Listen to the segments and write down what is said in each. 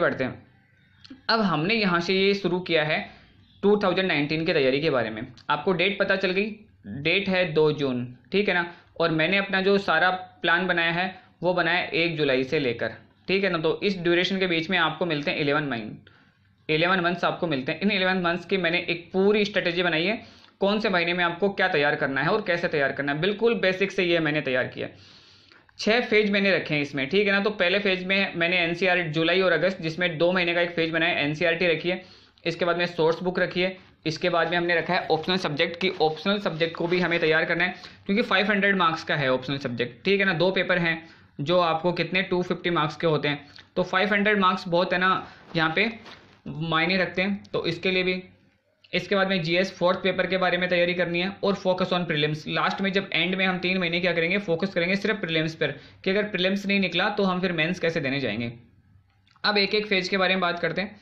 बढ़ते हैं अब हमने यहाँ से ये शुरू किया है 2019 की तैयारी के बारे में आपको डेट पता चल गई डेट है दो जून ठीक है ना और मैंने अपना जो सारा प्लान बनाया है वो बनाया एक जुलाई से लेकर ठीक है ना तो इस ड्यूरेशन के बीच में आपको मिलते हैं इलेवन मंथ इलेवन मंथ्स आपको मिलते हैं इन इलेवन मंथ्स की मैंने एक पूरी स्ट्रेटेजी बनाई है कौन से महीने में आपको क्या तैयार करना है और कैसे तैयार करना है बिल्कुल बेसिक से ये मैंने तैयार किया छः फेज मैंने रखे हैं इसमें ठीक है ना तो पहले फेज में मैंने एन जुलाई और अगस्त जिसमें दो महीने का एक फेज बनाया एन रखी है इसके बाद में सोर्स बुक रखी है इसके बाद में हमने रखा है ऑप्शनल सब्जेक्ट की ऑप्शनल सब्जेक्ट को भी हमें तैयार करना है क्योंकि 500 मार्क्स का है ऑप्शनल सब्जेक्ट ठीक है ना दो पेपर हैं जो आपको कितने 250 मार्क्स के होते हैं तो 500 मार्क्स बहुत है ना यहाँ पे मायने रखते हैं तो इसके लिए भी इसके बाद में जीएस फोर्थ पेपर के बारे में तैयारी करनी है और फोकस ऑन प्रीलिम्स लास्ट में जब एंड में हम तीन महीने क्या करेंगे फोकस करेंगे सिर्फ प्रीलिम्स पर कि अगर प्रीलिम्स नहीं निकला तो हम फिर मेंस कैसे देने जाएंगे अब एक एक फेज के बारे में बात करते हैं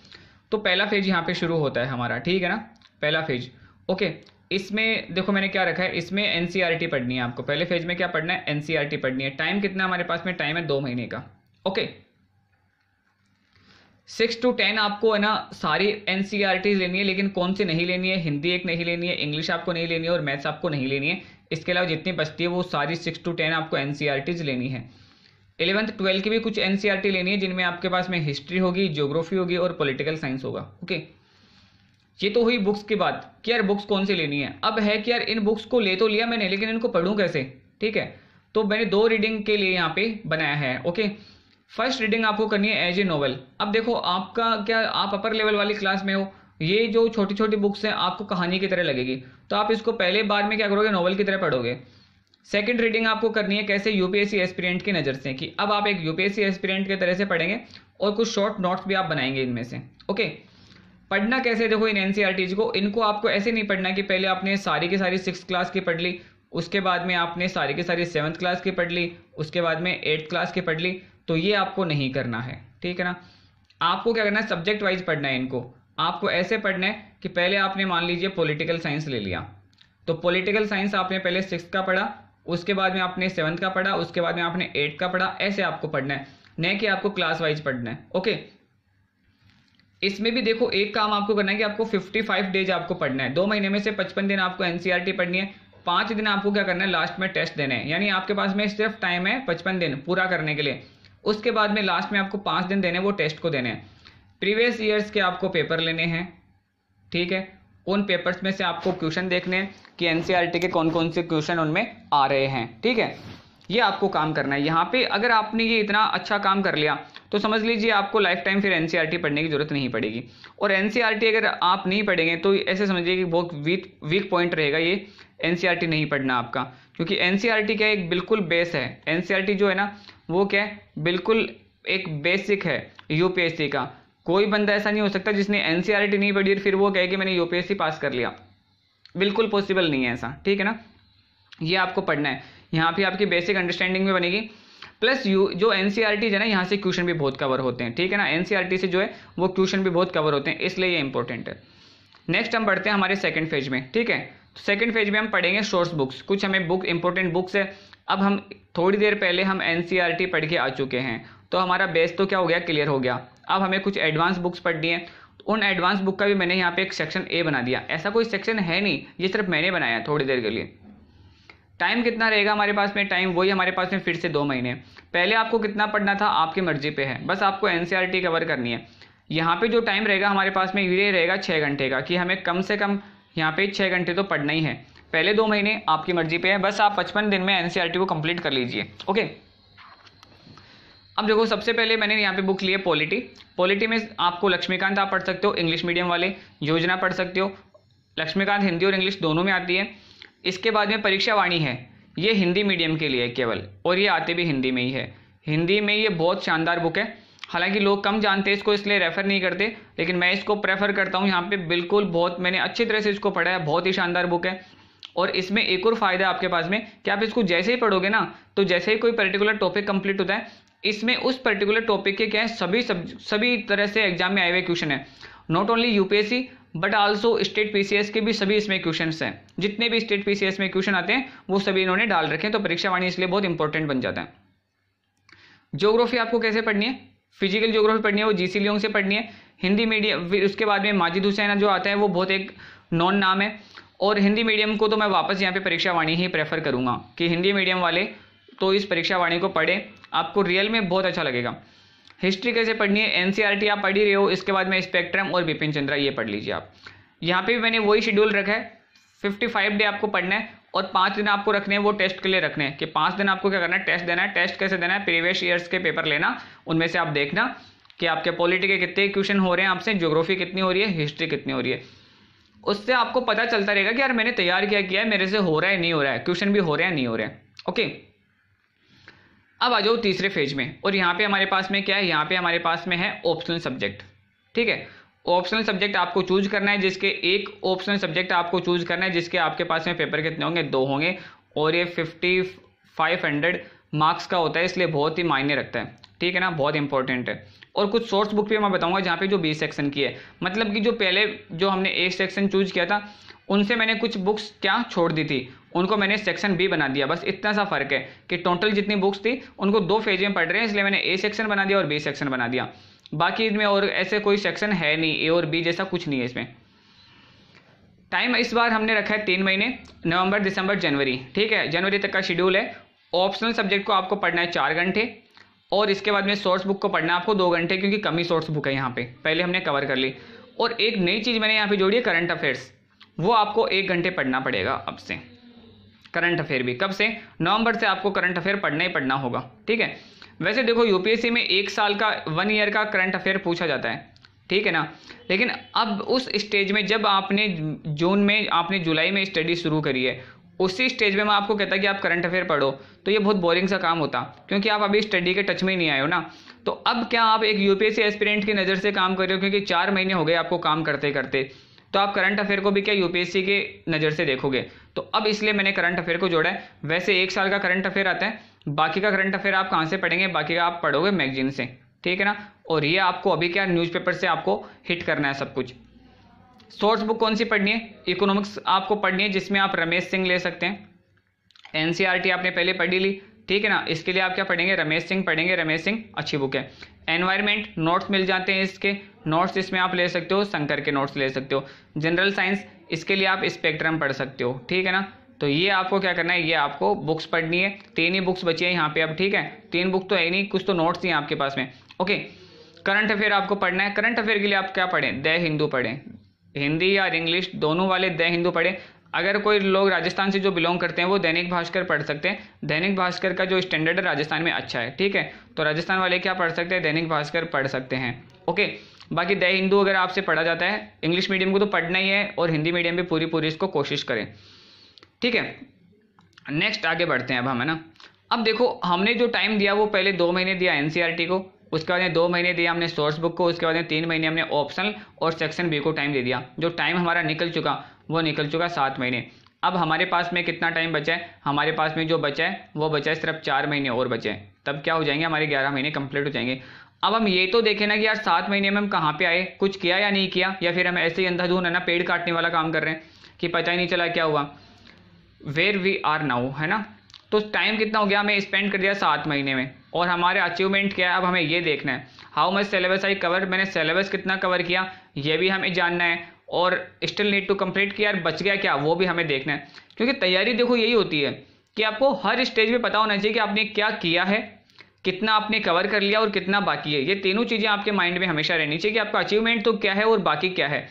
तो पहला फेज यहाँ पे शुरू होता है हमारा ठीक है ना पहला फेज ओके इसमें देखो मैंने क्या रखा है इसमें एन e पढ़नी है आपको पहले फेज में क्या पढ़ना है एन e पढ़नी है टाइम कितना हमारे पास में टाइम है दो महीने का ओके सिक्स टू टेन आपको है ना सारी एन e लेनी है लेकिन कौन सी नहीं लेनी है हिंदी एक नहीं लेनी है इंग्लिश आपको नहीं लेनी है और मैथ्स आपको नहीं लेनी है इसके अलावा जितनी बचती है वो सारी सिक्स टू टेन आपको एन e लेनी है इलेवंथ ट्वेल्थ की भी कुछ एन e लेनी है जिनमें आपके पास में हिस्ट्री होगी जोग्राफी होगी और पोलिटिकल साइंस होगा ओके ये तो हुई बुक्स की बात कि यार बुक्स कौन सी लेनी है अब है कि यार इन बुक्स को ले तो लिया मैंने लेकिन इनको पढ़ूँ कैसे ठीक है तो मैंने दो रीडिंग के लिए यहाँ पे बनाया है ओके फर्स्ट रीडिंग आपको करनी है एज ए नॉवल अब देखो आपका क्या आप अपर लेवल वाली क्लास में हो ये जो छोटी छोटी बुक्स हैं आपको कहानी की तरह लगेगी तो आप इसको पहले बार में क्या करोगे नॉवल की तरह पढ़ोगे सेकंड रीडिंग आपको करनी है कैसे यूपीएससी एस्पिरेंट की नज़र से कि अब आप एक यूपीएससी एस्पिरेंट की तरह से पढ़ेंगे और कुछ शॉर्ट नोट्स भी आप बनाएंगे इनमें से ओके पढ़ना कैसे देखो इन एन e को इनको आपको ऐसे नहीं पढ़ना कि पहले आपने सारी की सारी सिक्स क्लास की पढ़ ली उसके बाद में आपने सारी की सारी सेवन्थ क्लास की पढ़ ली उसके बाद में एट्थ क्लास की पढ़ ली तो ये आपको नहीं करना है ठीक है ना आपको क्या करना है सब्जेक्ट वाइज पढ़ना है इनको आपको ऐसे पढ़ना है कि पहले आपने मान लीजिए पॉलिटिकल साइंस ले लिया तो पॉलिटिकल साइंस आपने पहले सिक्स का पढ़ा उसके बाद में आपने सेवन्थ का पढ़ा उसके बाद में आपने एट्थ का पढ़ा ऐसे आपको पढ़ना है न कि आपको क्लास वाइज पढ़ना है ओके इसमें भी देखो एक काम आपको करना है कि आपको 55 डेज आपको पढ़ना है दो महीने में से 55 दिन आपको एनसीईआरटी e पढ़नी है पांच दिन आपको क्या करना है लास्ट में टेस्ट देना है यानी आपके पास में सिर्फ टाइम है 55 दिन पूरा करने के लिए उसके बाद में लास्ट में आपको पाँच दिन देने वो टेस्ट को देने हैं प्रीवियस ईयर्स के आपको पेपर लेने हैं ठीक है उन पेपर्स में से आपको क्वेश्चन देखने हैं कि एन e के कौन कौन से क्वेश्चन उनमें आ रहे हैं ठीक है ये आपको काम करना है यहाँ पे अगर आपने ये इतना अच्छा काम कर लिया तो समझ लीजिए आपको लाइफ टाइम फिर एन e पढ़ने की जरूरत नहीं पड़ेगी और एन e अगर आप नहीं पढ़ेंगे तो ऐसे समझिए कि बहुत वीक वीक पॉइंट रहेगा ये एन नहीं पढ़ना आपका क्योंकि एन क्या एक बिल्कुल बेस है एन जो है ना वो क्या है बिल्कुल एक बेसिक है यूपीएससी का कोई बंदा ऐसा नहीं हो सकता जिसने एन e नहीं पढ़ी और फिर वो कहे कि मैंने यूपीएससी पास कर लिया बिल्कुल पॉसिबल नहीं है ऐसा ठीक है ना ये आपको पढ़ना है यहाँ पे आपकी बेसिक अंडरस्टैंडिंग में बनेगी प्लस यू जो एन सी आर है ना यहाँ से क्वेश्चन भी बहुत कवर होते हैं ठीक है ना एन सी आर टी से जो है वो क्वेश्चन भी बहुत कवर होते हैं इसलिए ये इंपॉर्टेंट है नेक्स्ट हम पढ़ते हैं हमारे सेकंड फेज में ठीक है तो सेकंड फेज में हम पढ़ेंगे सोर्स बुक्स कुछ हमें बुक इंपॉर्टेंट बुक्स है अब हम थोड़ी देर पहले हम एन e पढ़ के आ चुके हैं तो हमारा बेस तो क्या हो गया क्लियर हो गया अब हमें कुछ एडवांस बुक्स पढ़नी है उन एडवांस बुक का भी मैंने यहाँ पे एक सेक्शन ए बना दिया ऐसा कोई सेक्शन है नहीं ये सिर्फ मैंने बनाया थोड़ी देर के लिए टाइम कितना रहेगा हमारे पास में टाइम वही हमारे पास में फिर से दो महीने पहले आपको कितना पढ़ना था आपकी मर्जी पे है बस आपको एन कवर e करनी है यहाँ पे जो टाइम रहेगा हमारे पास में ये रहेगा छः घंटे का कि हमें कम से कम यहाँ पे छः घंटे तो पढ़ना ही है पहले दो महीने आपकी मर्जी पे है बस आप पचपन दिन में एनसीईआरटी e को कंप्लीट कर लीजिए ओके अब देखो सबसे पहले मैंने यहाँ पे बुक है पॉलिटी पॉलिटी में आपको लक्ष्मीकांत आप पढ़ सकते हो इंग्लिश मीडियम वाले योजना पढ़ सकते हो लक्ष्मीकांत हिंदी और इंग्लिश दोनों में आती है इसके बाद में परीक्षा वाणी है ये हिंदी मीडियम के लिए है केवल और ये आते भी हिंदी में ही है हिंदी में ये बहुत शानदार बुक है हालांकि लोग कम जानते हैं इसको इसलिए रेफर नहीं करते लेकिन मैं इसको प्रेफर करता हूँ यहाँ पे बिल्कुल बहुत मैंने अच्छी तरह से इसको पढ़ा है बहुत ही शानदार बुक है और इसमें एक और फायदा आपके पास में कि आप इसको जैसे ही पढ़ोगे ना तो जैसे ही कोई पर्टिकुलर टॉपिक कंप्लीट होता है इसमें उस पर्टिकुलर टॉपिक के क्या है सभी सब, सभी तरह से एग्जाम में आए हुए क्वेश्चन है not only UPSC but also state PCS के भी सभी इसमें क्वेश्चन हैं जितने भी स्टेट पीसीएस में क्वेश्चन आते हैं वो सभी इन्होंने डाल रखे हैं तो परीक्षा वाणी इसलिए बहुत इंपॉर्टेंट बन जाता है ज्योग्राफी आपको कैसे पढ़नी है फिजिकल ज्योग्राफी पढ़नी है वो जीसी लियोंग से पढ़नी है हिंदी मीडियम उसके बाद में माजिद हुसैन जो आता है वो बहुत एक नॉन नाम है और हिंदी मीडियम को तो मैं वापस यहाँ पे परीक्षा वाणी ही प्रेफर करूँगा कि हिंदी मीडियम वाले तो इस परीक्षा वाणी को पढ़ें आपको रियल में बहुत अच्छा लगेगा हिस्ट्री कैसे पढ़नी है एनसीईआरटी e आप पढ़ ही रहे हो इसके बाद में स्पेक्ट्रम और बिपिन चंद्रा ये पढ़ लीजिए आप यहाँ पे भी मैंने वही शेड्यूल रखा है फिफ्टी फाइव डे आपको पढ़ना है और पाँच दिन आपको रखने हैं वो टेस्ट के लिए रखने हैं कि पाँच दिन आपको क्या करना है टेस्ट देना है टेस्ट कैसे देना है प्रीवियस ईयर्स के पेपर लेना उनमें से आप देखना कि आपके पॉलिटी के कितने क्वेश्चन हो रहे हैं आपसे ज्योग्राफी कितनी हो रही है हिस्ट्री कितनी हो रही है उससे आपको पता चलता रहेगा कि यार मैंने तैयार क्या किया है मेरे से हो रहा है नहीं हो रहा है क्वेश्चन भी हो रहा है नहीं हो रहा है ओके अब आ जाओ तीसरे फेज में और यहाँ पे हमारे पास में क्या है यहाँ पे हमारे पास में है ऑप्शनल सब्जेक्ट ठीक है ऑप्शनल सब्जेक्ट आपको चूज करना है जिसके एक ऑप्शनल सब्जेक्ट आपको चूज करना है जिसके आपके पास में पेपर कितने होंगे दो होंगे और ये फिफ्टी फाइव हंड्रेड मार्क्स का होता है इसलिए बहुत ही मायने रखता है ठीक है ना बहुत इंपॉर्टेंट है और कुछ सोर्स बुक भी मैं बताऊंगा जहाँ पे जो बी सेक्शन की है मतलब कि जो पहले जो हमने ए सेक्शन चूज किया था उनसे मैंने कुछ बुक्स क्या छोड़ दी थी उनको मैंने सेक्शन बी बना दिया बस इतना सा फर्क है कि टोटल जितनी बुक्स थी उनको दो फेज में पढ़ रहे हैं इसलिए मैंने ए सेक्शन बना दिया और बी सेक्शन बना दिया बाकी इसमें और ऐसे कोई सेक्शन है नहीं ए और बी जैसा कुछ नहीं है इसमें टाइम इस बार हमने रखा है तीन महीने नवंबर दिसंबर जनवरी ठीक है जनवरी तक का शेड्यूल है ऑप्शनल सब्जेक्ट को आपको पढ़ना है चार घंटे और इसके बाद में सोर्स बुक को पढ़ना आपको दो घंटे क्योंकि कमी सोर्स बुक है यहाँ पे पहले हमने कवर कर ली और एक नई चीज़ मैंने यहाँ पे जोड़ी है करंट अफेयर्स वो आपको एक घंटे पढ़ना पड़ेगा अब से करंट अफेयर भी कब से नवंबर से आपको करंट अफेयर पढ़ना ही पढ़ना होगा ठीक है वैसे देखो यूपीएससी में एक साल का वन ईयर का करंट अफेयर पूछा जाता है ठीक है ना लेकिन अब उस स्टेज में जब आपने जून में आपने जुलाई में स्टडी शुरू करी है उसी स्टेज में मैं आपको कहता कि आप करंट अफेयर पढ़ो तो ये बहुत बोरिंग सा काम होता क्योंकि आप अभी स्टडी के टच में ही नहीं आए हो ना तो अब क्या आप एक यूपीएससी एस्पिरेंट की नज़र से काम कर रहे हो क्योंकि चार महीने हो गए आपको काम करते करते तो आप करंट अफेयर को भी क्या यूपीएससी के नज़र से देखोगे तो अब इसलिए मैंने करंट अफेयर को जोड़ा है वैसे एक साल का करंट अफेयर आता है बाकी का करंट अफेयर आप कहाँ से पढ़ेंगे बाकी का आप पढ़ोगे मैगजीन से ठीक है ना और ये आपको अभी क्या न्यूज़पेपर से आपको हिट करना है सब कुछ सोर्स बुक कौन सी पढ़नी है इकोनॉमिक्स आपको पढ़नी है जिसमें आप रमेश सिंह ले सकते हैं एन e आपने पहले पढ़ी ली ठीक है ना इसके लिए आप क्या पढ़ेंगे रमेश सिंह पढ़ेंगे रमेश सिंह अच्छी बुक है एनवायरमेंट नोट्स मिल जाते हैं इसके नोट्स इसमें आप ले सकते हो शंकर के नोट्स ले सकते हो जनरल साइंस इसके लिए आप स्पेक्ट्रम पढ़ सकते हो ठीक है ना तो ये आपको क्या करना है ये आपको बुक्स पढ़नी है तीन ही बुक्स बची है यहाँ पे अब ठीक है तीन बुक तो है नहीं कुछ तो नोट्स ही हैं आपके पास में ओके करंट अफेयर आपको पढ़ना है करंट अफेयर के लिए आप क्या पढ़ें द हिंदू पढ़ें हिंदी या इंग्लिश दोनों वाले द हिंदू पढ़ें अगर कोई लोग राजस्थान से जो बिलोंग करते हैं वो दैनिक भास्कर पढ़ सकते हैं दैनिक भास्कर का जो स्टैंडर्ड है राजस्थान में अच्छा है ठीक है तो राजस्थान वाले क्या पढ़ सकते हैं दैनिक भास्कर पढ़ सकते हैं ओके बाकी द हिंदू अगर आपसे पढ़ा जाता है इंग्लिश मीडियम को तो पढ़ना ही है और हिंदी मीडियम भी पूरी पूरी इसको कोशिश करें ठीक है नेक्स्ट आगे बढ़ते हैं अब हम है ना अब देखो हमने जो टाइम दिया वो पहले दो महीने दिया एन e को उसके बाद दो महीने दिया हमने सोर्स बुक को उसके बाद तीन महीने हमने ऑप्शनल और सेक्शन बी को टाइम दे दिया जो टाइम हमारा निकल चुका वो निकल चुका सात महीने अब हमारे पास में कितना टाइम बचा है हमारे पास में जो बचा है वो बचा है सिर्फ चार महीने और बचे हैं तब क्या हो जाएंगे हमारे ग्यारह महीने कंप्लीट हो जाएंगे अब हम ये तो देखें ना कि यार सात महीने में हम कहाँ पे आए कुछ किया या नहीं किया या फिर हम ऐसे ही अंधाधुन है ना पेड़ काटने वाला काम कर रहे हैं कि पता ही नहीं चला क्या हुआ वेयर वी आर नाउ है ना तो टाइम कितना हो गया हमें स्पेंड कर दिया सात महीने में और हमारे अचीवमेंट क्या है अब हमें ये देखना है how much syllabus I cover मैंने सिलेबस कितना कवर किया ये भी हमें जानना है और स्टिल नीड टू कम्प्लीट किया बच गया क्या वो भी हमें देखना है क्योंकि तैयारी देखो यही होती है कि आपको हर स्टेज में पता होना चाहिए कि आपने क्या किया है कितना आपने कवर कर लिया और कितना बाकी है ये तीनों चीज़ें आपके माइंड में हमेशा रहनी चाहिए कि आपका अचीवमेंट तो क्या है और बाकी क्या है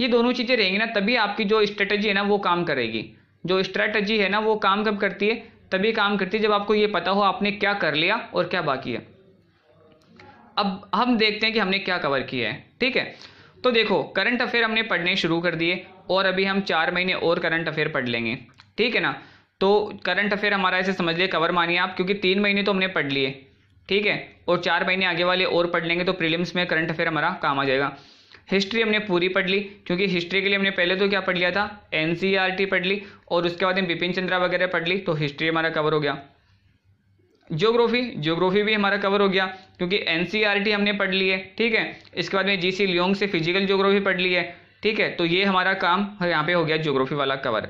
ये दोनों चीज़ें रहेंगी ना तभी आपकी जो स्ट्रेटजी है ना वो काम करेगी जो स्ट्रेटजी है ना वो काम कब करती है तभी काम करती है जब आपको ये पता हो आपने क्या कर लिया और क्या बाकी है अब हम देखते हैं कि हमने क्या कवर किया है ठीक है तो देखो करंट अफेयर हमने पढ़ने शुरू कर दिए और अभी हम चार महीने और करंट अफेयर पढ़ लेंगे ठीक है ना तो करंट अफेयर हमारा ऐसे समझ लिए कवर मानिए आप क्योंकि तीन महीने तो हमने पढ़ लिए ठीक है और चार महीने आगे वाले और पढ़ लेंगे तो प्रीलिम्स में करंट अफेयर हमारा काम आ जाएगा हिस्ट्री हमने पूरी पढ़ ली क्योंकि हिस्ट्री के लिए हमने पहले तो क्या पढ़ लिया था एन e पढ़ ली और उसके बाद हम बिपिन चंद्रा वगैरह पढ़ ली तो हिस्ट्री हमारा कवर हो गया ज्योग्राफी ज्योग्राफी भी हमारा कवर हो गया क्योंकि एन e हमने पढ़ ली है ठीक है इसके बाद में जी सी लियोंग से फिजिकल ज्योग्राफी पढ़ ली है ठीक है तो ये हमारा काम यहाँ पे हो गया ज्योग्राफी वाला कवर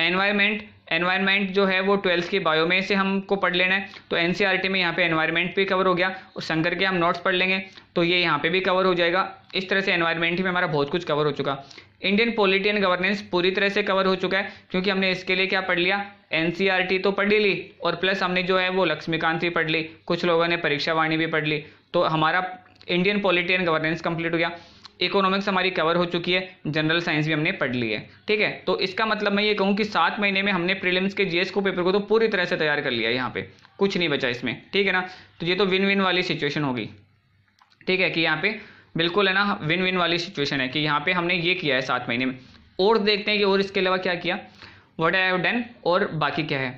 एनवायरमेंट एनवायरमेंट जो है वो ट्वेल्थ के बायो में से हमको पढ़ लेना है तो एन e में यहाँ पे एनवायरमेंट भी कवर हो गया और शंकर के हम नोट्स पढ़ लेंगे तो ये यहाँ पे भी कवर हो जाएगा इस तरह से एनवायरमेंट में हमारा बहुत कुछ कवर हो चुका इंडियन पॉलिटी एंड गवर्नेंस पूरी तरह से कवर हो चुका है क्योंकि हमने इसके लिए क्या पढ़ लिया एनसीईआरटी e तो पढ़ ही ली और प्लस हमने जो है वो लक्ष्मीकांत भी पढ़ ली कुछ लोगों ने परीक्षा वाणी भी पढ़ ली तो हमारा Indian polity and governance complete हो गया इकोनॉमिक्स हमारी कवर हो चुकी है जनरल साइंस भी हमने पढ़ ली है ठीक है तो इसका मतलब मैं ये कहूँ कि सात महीने में हमने प्रीलिम्स के जीएस को पेपर को तो पूरी तरह से तैयार कर लिया यहाँ पे कुछ नहीं बचा इसमें ठीक है ना तो ये तो विन विन वाली सिचुएशन होगी ठीक है कि यहाँ पे बिल्कुल है ना विन विन वाली सिचुएशन है कि यहाँ पे हमने ये किया है सात महीने में और देखते हैं कि और इसके अलावा क्या किया वट आई हैव डन और बाकी क्या है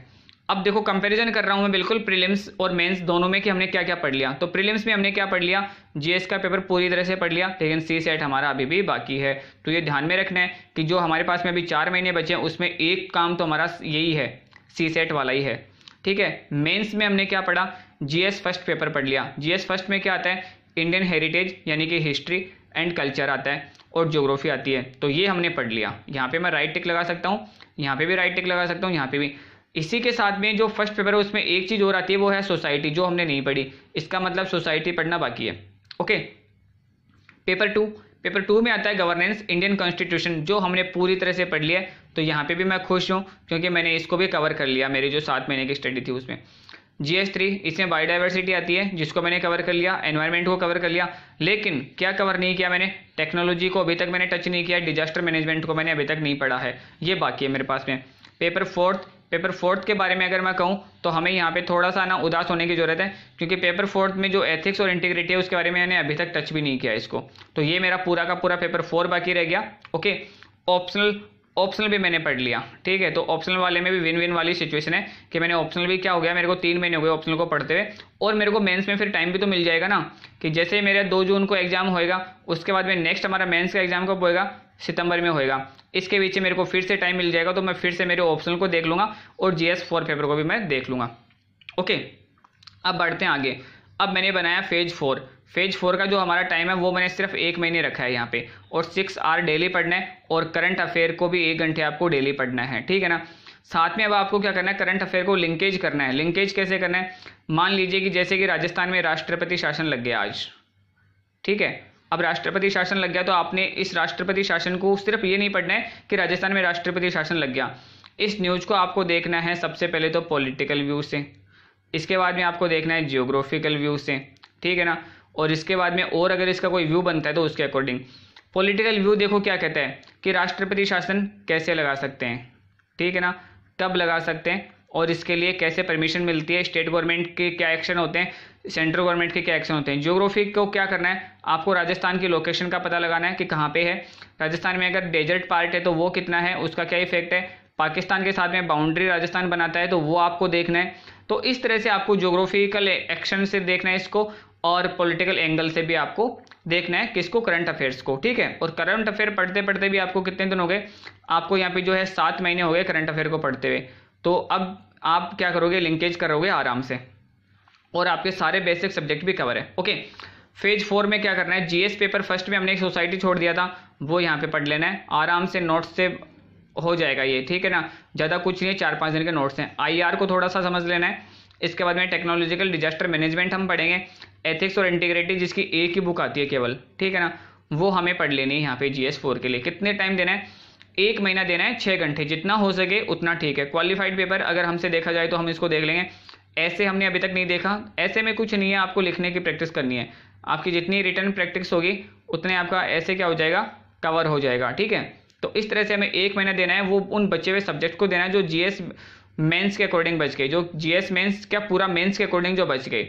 अब देखो कंपैरिजन कर रहा हूँ मैं बिल्कुल प्रीलिम्स और मेंस दोनों में कि हमने क्या क्या पढ़ लिया तो प्रीलिम्स में हमने क्या पढ़ लिया जीएस का पेपर पूरी तरह से पढ़ लिया लेकिन सी सेट हमारा अभी भी बाकी है तो ये ध्यान में रखना है कि जो हमारे पास में अभी चार महीने बचे हैं उसमें एक काम तो हमारा यही है सी सेट वाला ही है ठीक है मेन्स में हमने क्या पढ़ा जी फर्स्ट पेपर पढ़ लिया जी फर्स्ट में क्या आता है इंडियन हेरिटेज यानी कि हिस्ट्री एंड कल्चर आता है और ज्योग्राफी आती है तो ये हमने पढ़ लिया यहाँ पर मैं राइट टिक लगा सकता हूँ यहाँ पे भी राइट टिक लगा सकता हूँ यहाँ पे भी इसी के साथ में जो फर्स्ट पेपर है उसमें एक चीज़ और आती है वो है सोसाइटी जो हमने नहीं पढ़ी इसका मतलब सोसाइटी पढ़ना बाकी है okay paper two paper two में आता है गवर्नेंस इंडियन कॉन्स्टिट्यूशन जो हमने पूरी तरह से पढ़ लिया है तो यहाँ पे भी मैं खुश हूँ क्योंकि मैंने इसको भी कवर कर लिया मेरी जो सात महीने की स्टडी थी उसमें जी एस थ्री इसमें बायोडाइवर्सिटी आती है जिसको मैंने कवर कर लिया एनवायरमेंट को कवर कर लिया लेकिन क्या कवर नहीं किया मैंने टेक्नोलॉजी को अभी तक मैंने टच नहीं किया डिजास्टर मैनेजमेंट को मैंने अभी तक नहीं पढ़ा है ये बाकी है मेरे पास में पेपर फोर्थ पेपर फोर्थ के बारे में अगर मैं कहूँ तो हमें यहाँ पे थोड़ा सा ना उदास होने की जरूरत है क्योंकि पेपर फोर्थ में जो एथिक्स और इंटीग्रिटी है उसके बारे में मैंने अभी तक टच भी नहीं किया इसको तो ये मेरा पूरा का पूरा पेपर फोर बाकी रह गया ओके ऑप्शनल ऑप्शनल भी मैंने पढ़ लिया ठीक है तो ऑप्शनल वाले में भी विन विन वाली सिचुएशन है कि मैंने ऑप्शनल भी क्या हो गया मेरे को तीन महीने हो गए ऑप्शनल को पढ़ते हुए और मेरे को मेंस में फिर टाइम भी तो मिल जाएगा ना कि जैसे मेरा दो जून को एग्जाम होएगा उसके बाद में नेक्स्ट हमारा मेंस का एग्जाम कब होएगा सितंबर में होएगा इसके पीछे मेरे को फिर से टाइम मिल जाएगा तो मैं फिर से मेरे ऑप्शन को देख लूँगा और जी एस फोर पेपर को भी मैं देख लूँगा ओके अब बढ़ते हैं आगे अब मैंने बनाया फेज फोर फेज फोर का जो हमारा टाइम है वो मैंने सिर्फ एक महीने रखा है यहाँ पे और सिक्स आर डेली पढ़ना है और करंट अफेयर को भी एक घंटे आपको डेली पढ़ना है ठीक है ना साथ में अब आपको क्या करना है करंट अफेयर को लिंकेज करना है लिंकेज कैसे करना है मान लीजिए कि जैसे कि राजस्थान में राष्ट्रपति शासन लग गया आज ठीक है अब राष्ट्रपति शासन लग गया तो आपने इस राष्ट्रपति शासन को सिर्फ ये नहीं पढ़ना है कि राजस्थान में राष्ट्रपति शासन लग गया इस न्यूज़ को आपको देखना है सबसे पहले तो पॉलिटिकल व्यू से इसके बाद में आपको देखना है जियोग्राफिकल व्यू से ठीक है ना और इसके बाद में और अगर इसका कोई व्यू बनता है तो उसके अकॉर्डिंग पॉलिटिकल व्यू देखो क्या कहता है कि राष्ट्रपति शासन कैसे लगा सकते हैं ठीक है ना तब लगा सकते हैं और इसके लिए कैसे परमिशन मिलती है स्टेट गवर्नमेंट के क्या एक्शन होते हैं सेंट्रल गवर्नमेंट के क्या एक्शन होते हैं जियोग्राफी को क्या करना है आपको राजस्थान की लोकेशन का पता लगाना है कि कहाँ पे है राजस्थान में अगर डेजर्ट पार्ट है तो वो कितना है उसका क्या इफेक्ट है पाकिस्तान के साथ में बाउंड्री राजस्थान बनाता है तो वो आपको देखना है तो इस तरह से आपको जोग्राफिकल एक्शन से देखना है इसको और पॉलिटिकल एंगल से भी आपको देखना है किसको करंट अफेयर्स को ठीक है और करंट अफेयर पढ़ते पढ़ते भी आपको कितने दिन हो गए आपको यहाँ पे जो है सात महीने हो गए करंट अफेयर को पढ़ते हुए तो अब आप क्या करोगे लिंकेज करोगे आराम से और आपके सारे बेसिक सब्जेक्ट भी कवर है ओके फेज फोर में क्या करना है जीएस पेपर फर्स्ट में हमने एक सोसाइटी छोड़ दिया था वो यहाँ पे पढ़ लेना है आराम से नोट्स से हो जाएगा ये ठीक है ना ज़्यादा कुछ नहीं है चार पाँच दिन के नोट्स हैं आई को थोड़ा सा समझ लेना है इसके बाद में टेक्नोलॉजिकल डिजास्टर मैनेजमेंट हम पढ़ेंगे एथिक्स और इंटीग्रिटी जिसकी एक ही बुक आती है केवल ठीक है ना वो हमें पढ़ लेनी है यहाँ पे जी फोर के लिए कितने टाइम देना है एक महीना देना है छः घंटे जितना हो सके उतना ठीक है क्वालिफाइड पेपर अगर हमसे देखा जाए तो हम इसको देख लेंगे ऐसे हमने अभी तक नहीं देखा ऐसे में कुछ नहीं है आपको लिखने की प्रैक्टिस करनी है आपकी जितनी रिटर्न प्रैक्टिस होगी उतने आपका ऐसे क्या हो जाएगा कवर हो जाएगा ठीक है तो इस तरह से हमें एक महीना देना है वो उन बचे हुए सब्जेक्ट को देना है जो जीएस मेन्स के अकॉर्डिंग बच गए जो जीएस मेन्स क्या पूरा मेन्स के अकॉर्डिंग जो बच गए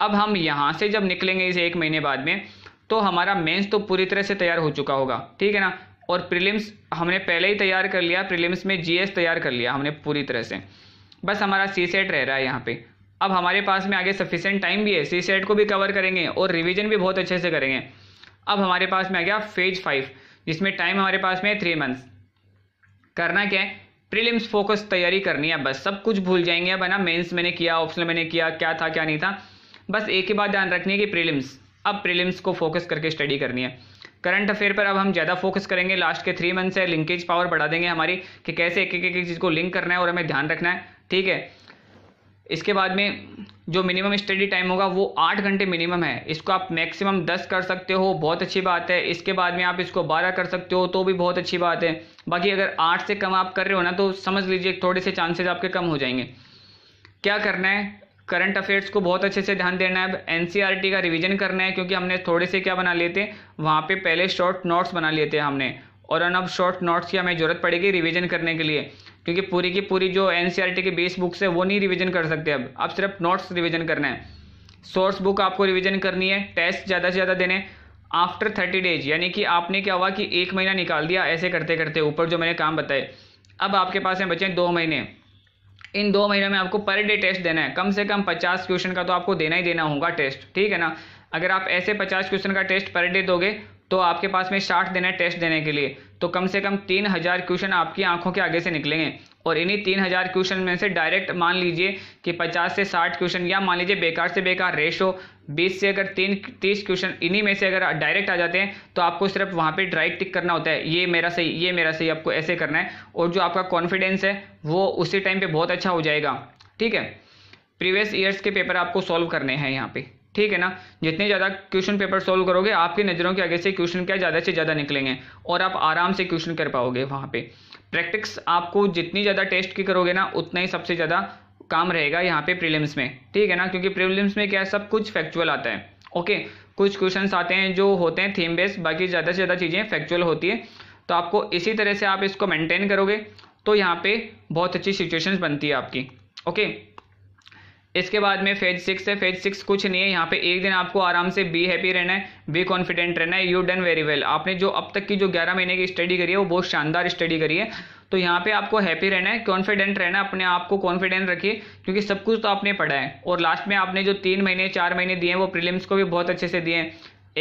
अब हम यहाँ से जब निकलेंगे इसे एक महीने बाद में तो हमारा मेंस तो पूरी तरह से तैयार हो चुका होगा ठीक है ना और प्रीलिम्स हमने पहले ही तैयार कर लिया प्रीलिम्स में जीएस तैयार कर लिया हमने पूरी तरह से बस हमारा सी सेट रह रहा है यहाँ पे अब हमारे पास में आगे सफिशेंट टाइम भी है सी सेट को भी कवर करेंगे और रिविजन भी बहुत अच्छे से करेंगे अब हमारे पास में आ गया फेज फाइव जिसमें टाइम हमारे पास में है थ्री मंथ्स करना क्या है प्रीलिम्स फोकस तैयारी करनी है बस सब कुछ भूल जाएंगे अब है ना मेंस मैंने किया ऑप्शनल मैंने किया क्या था क्या नहीं था बस एक ही बात ध्यान रखनी है कि प्रीलिम्स अब प्रीलिम्स को फोकस करके स्टडी करनी है करंट अफेयर पर अब हम ज़्यादा फोकस करेंगे लास्ट के थ्री मंथ से लिंकेज पावर बढ़ा देंगे हमारी कि कैसे एक एक एक चीज़ को लिंक करना है और हमें ध्यान रखना है ठीक है इसके बाद में जो मिनिमम स्टडी टाइम होगा वो आठ घंटे मिनिमम है इसको आप मैक्सिमम दस कर सकते हो बहुत अच्छी बात है इसके बाद में आप इसको बारह कर सकते हो तो भी बहुत अच्छी बात है बाकी अगर आठ से कम आप कर रहे हो ना तो समझ लीजिए थोड़े से चांसेस आपके कम हो जाएंगे क्या करना है करंट अफेयर्स को बहुत अच्छे से ध्यान देना है एन e का रिविजन करना है क्योंकि हमने थोड़े से क्या बना लिए थे वहाँ पर पहले शॉर्ट नोट्स बना लिए थे हमने और अब शॉर्ट नोट्स की हमें ज़रूरत पड़ेगी रिविजन करने के लिए क्योंकि पूरी की पूरी जो एन की बेस बुक्स है वो नहीं रिविजन कर सकते अब अब सिर्फ नोट्स रिविजन करना है सोर्स बुक आपको रिविजन करनी है टेस्ट ज़्यादा से ज़्यादा देने आफ्टर थर्टी डेज यानी कि आपने क्या हुआ कि एक महीना निकाल दिया ऐसे करते करते ऊपर जो मैंने काम बताए अब आपके पास हैं बचे दो महीने इन दो महीनों में आपको पर डे टेस्ट देना है कम से कम पचास क्वेश्चन का तो आपको देना ही देना होगा टेस्ट ठीक है ना अगर आप ऐसे पचास क्वेश्चन का टेस्ट पर डे दोगे तो आपके पास में साठ देना है टेस्ट देने के लिए तो कम से कम तीन हज़ार क्वेश्चन आपकी आंखों के आगे से निकलेंगे और इन्हीं तीन हज़ार क्वेश्चन में से डायरेक्ट मान लीजिए कि पचास से साठ क्वेश्चन या मान लीजिए बेकार से बेकार रेशो बीस से अगर तीन तीस क्वेश्चन इन्हीं में से अगर डायरेक्ट आ जाते हैं तो आपको सिर्फ वहाँ पे राइट टिक करना होता है ये मेरा सही ये मेरा सही आपको ऐसे करना है और जो आपका कॉन्फिडेंस है वो उसी टाइम पे बहुत अच्छा हो जाएगा ठीक है प्रीवियस ईयर्स के पेपर आपको सॉल्व करने हैं यहाँ पे ठीक है ना जितने ज़्यादा क्वेश्चन पेपर सोल्व करोगे आपकी नज़रों के आगे से क्वेश्चन क्या ज़्यादा से ज़्यादा निकलेंगे और आप आराम से क्वेश्चन कर पाओगे वहाँ पे प्रैक्टिस आपको जितनी ज़्यादा टेस्ट की करोगे ना उतना ही सबसे ज़्यादा काम रहेगा यहाँ पे प्रीलिम्स में ठीक है ना क्योंकि प्रीलिम्स में क्या है सब कुछ फैक्चुअल आता है ओके कुछ क्वेश्चन आते हैं जो होते हैं थीम बेस्ड बाकी ज़्यादा से ज़्यादा चीज़ें फैक्चुअल होती है तो आपको इसी तरह से आप इसको मेंटेन करोगे तो यहाँ पे बहुत अच्छी सिचुएशंस बनती है आपकी ओके इसके बाद में फेज सिक्स है फेज सिक्स कुछ नहीं है यहाँ पे एक दिन आपको आराम से बी हैप्पी रहना है बी कॉन्फिडेंट रहना है यू डन वेरी वेल आपने जो अब तक की जो 11 महीने की स्टडी करी है वो बहुत शानदार स्टडी करी है तो यहाँ पे आपको हैप्पी रहना है कॉन्फिडेंट रहना है अपने आप को कॉन्फिडेंट रखिए क्योंकि सब कुछ तो आपने पढ़ा है और लास्ट में आपने जो तीन महीने चार महीने दिए हैं वो प्रिलिम्स को भी बहुत अच्छे से दिए हैं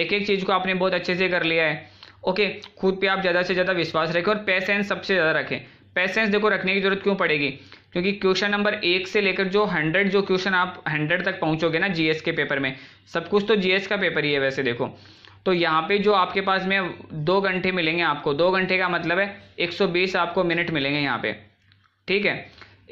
एक एक चीज़ को आपने बहुत अच्छे से कर लिया है ओके खुद पे आप ज़्यादा से ज़्यादा विश्वास रखें और पैसेंस सबसे ज़्यादा रखें पैसेंस देखो रखने की जरूरत क्यों पड़ेगी क्योंकि क्वेश्चन नंबर एक से लेकर जो हंड्रेड जो क्वेश्चन आप हंड्रेड तक पहुंचोगे ना जीएस के पेपर में सब कुछ तो जीएस का पेपर ही है वैसे देखो तो यहाँ पे जो आपके पास में दो घंटे मिलेंगे आपको दो घंटे का मतलब है 120 आपको मिनट मिलेंगे यहाँ पे ठीक है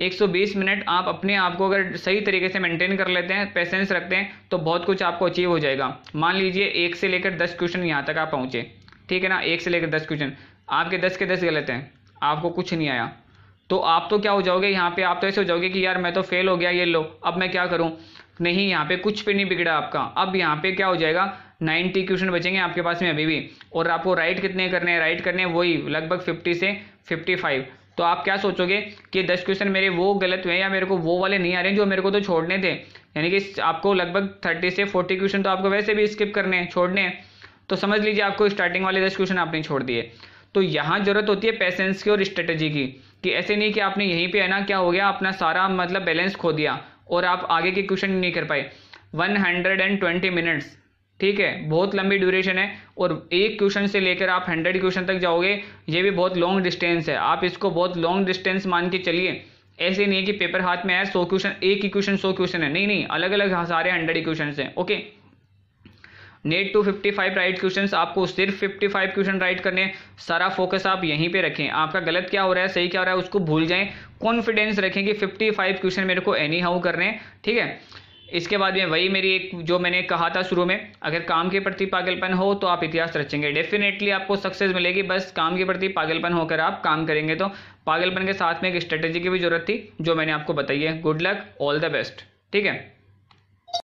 120 मिनट आप अपने आप को अगर सही तरीके से मेंटेन कर लेते हैं पेशेंस रखते हैं तो बहुत कुछ आपको अचीव हो जाएगा मान लीजिए एक से लेकर दस क्वेश्चन यहाँ तक आप पहुँचे ठीक है ना एक से लेकर दस क्वेश्चन आपके दस के दस गलत हैं आपको कुछ नहीं आया तो आप तो क्या हो जाओगे यहाँ पे आप तो ऐसे हो जाओगे कि यार मैं तो फेल हो गया ये लो अब मैं क्या करूँ नहीं यहाँ पे कुछ भी नहीं बिगड़ा आपका अब यहाँ पे क्या हो जाएगा 90 क्वेश्चन बचेंगे आपके पास में अभी भी और आपको राइट कितने करने हैं राइट करने हैं वही लगभग फिफ्टी से फिफ्टी फाइव तो आप क्या सोचोगे कि दस क्वेश्चन मेरे वो गलत हुए या मेरे को वो वाले नहीं आ रहे जो मेरे को तो छोड़ने थे यानी कि आपको लगभग थर्टी से फोर्टी क्वेश्चन तो आपको वैसे भी स्किप करने हैं छोड़ने हैं तो समझ लीजिए आपको स्टार्टिंग वाले दस क्वेश्चन आपने छोड़ दिए तो यहाँ जरूरत होती है पेशेंस की और स्ट्रेटेजी की कि ऐसे नहीं कि आपने यहीं पे है ना क्या हो गया अपना सारा मतलब बैलेंस खो दिया और आप आगे के क्वेश्चन नहीं कर पाए 120 मिनट्स ठीक है बहुत लंबी ड्यूरेशन है और एक क्वेश्चन से लेकर आप हंड्रेड क्वेश्चन तक जाओगे ये भी बहुत लॉन्ग डिस्टेंस है आप इसको बहुत लॉन्ग डिस्टेंस मान के चलिए ऐसे नहीं है कि पेपर हाथ में आया सौ क्वेश्चन एक ही क्वेश्चन सौ क्वेश्चन है नहीं नहीं अलग अलग सारे हंड्रेड क्वेश्चन हैं okay net two fifty five right question आपको सिर्फ फिफ्टी फाइव क्वेश्चन राइट करने सारा फोकस आप यहीं पे रखें आपका गलत क्या हो रहा है सही क्या हो रहा है उसको भूल जाएं कॉन्फिडेंस रखें कि फिफ्टी फाइव क्वेश्चन मेरे को एनी हाउ करने हैं ठीक है इसके बाद में वही मेरी एक जो मैंने कहा था शुरू में अगर काम के प्रति पागलपन हो तो आप इतिहास रचेंगे डेफिनेटली आपको सक्सेस मिलेगी बस काम के प्रति पागलपन होकर आप काम करेंगे तो पागलपन के साथ में एक स्ट्रेटेजी की भी जरूरत थी जो मैंने आपको बताई है good luck all the best ठीक है